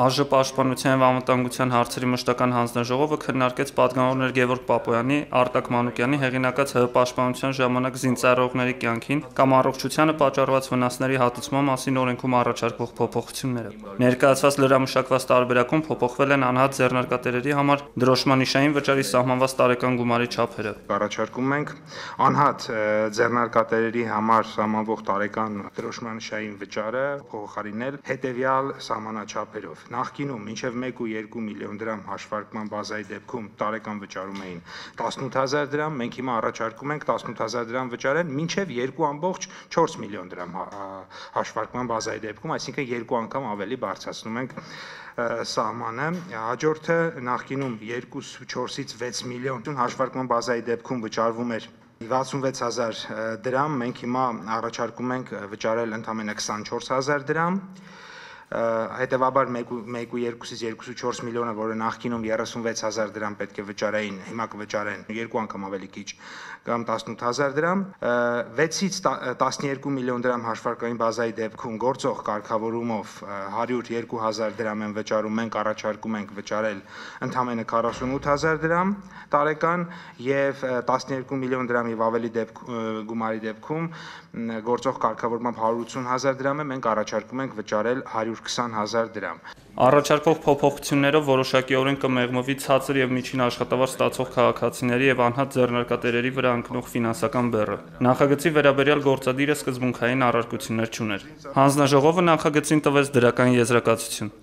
Արժե պաշտպանության և անվտանգության հարցերի մշտական հանձնաժողովը քննարկեց պատգամավորներ Գևորգ Պապոյանի, Արտակ Մանուկյանի հեղինակած ՀՀ պաշտպանության ժամանակ զինծառայողների կյանքին կամ առողջությանը պատճառված վնասների հատուցման մասին օրենքում առաջարկվող փոփոխությունները։ Ներկայացված լրամշակված տարբերակում փոփոխվել են անհատ ձեռնարկատերերի համար դրոշմանիշային վճարի սահմանված տարեկան գումարի չափերը։ Առաջարկում ենք անհատ ձեռնարկատերերի համար սահմանվող տարեկան դրոշմանիշային վճարը փոխարինել հետևյալ սահմանած ձեռնաչափերով։ Նախկինում մինչև 1 ու 2 միլիոն դրամ հաշվարկման բազայի դեպքում տարեկան վճարում էին 18000 դրամ, մենք հիմա առաջարկում ենք 18000 դրամ վճարել մինչև 2.4 միլիոն դրամ հա- հաշվարկման բազայի դեպքում, այսինքն երկու անգամ ավելի բարձրացնում ենք սահմանը։ Հաջորդը նախկինում 2.4-ից 6 միլիոն հաշվարկման բազայի դեպքում վճարվում էր 66000 դրամ, մենք հիմա առաջարկում ենք վճարել ընդամենը 24000 դրամ հետևաբար 1.2-ից 2.4 միլիոնը, որը նախկինում 36000 դրամ պետք է վճարային, հիմա կվճարեն երկու անգամ ավելի քիչ, կամ 18000 դրամ, 6-ից 12 միլիոն դրամ հաշվարկային բազայի դեպքում գործող կարգավորումով 102000 դրամ են վճարում, մենք առաջարկում ենք վճարել ընդամենը 48000 դրամ տարեկան եւ 12 միլիոն դրամի ավելի դեպքում գումարի դեպքում գործող կարգավորումով 180000 դրամ է մենք առաջարկում ենք վճարել 100 120 հազար դրամ։ Առաջարկող փոփոխություններով որոշակիորեն կմեղմվի ցածր եւ միջին աշխատավար ստացող քաղաքացիների եւ անհատ ձեռնարկատերերի վրա ընկնող ֆինանսական բեռը։ Նախագծի վերաբերյալ գործադիրը սկզբունքային առարկություններ չուներ։ Հանձնաժողովը նախագծին տվեց դրական եզրակացություն։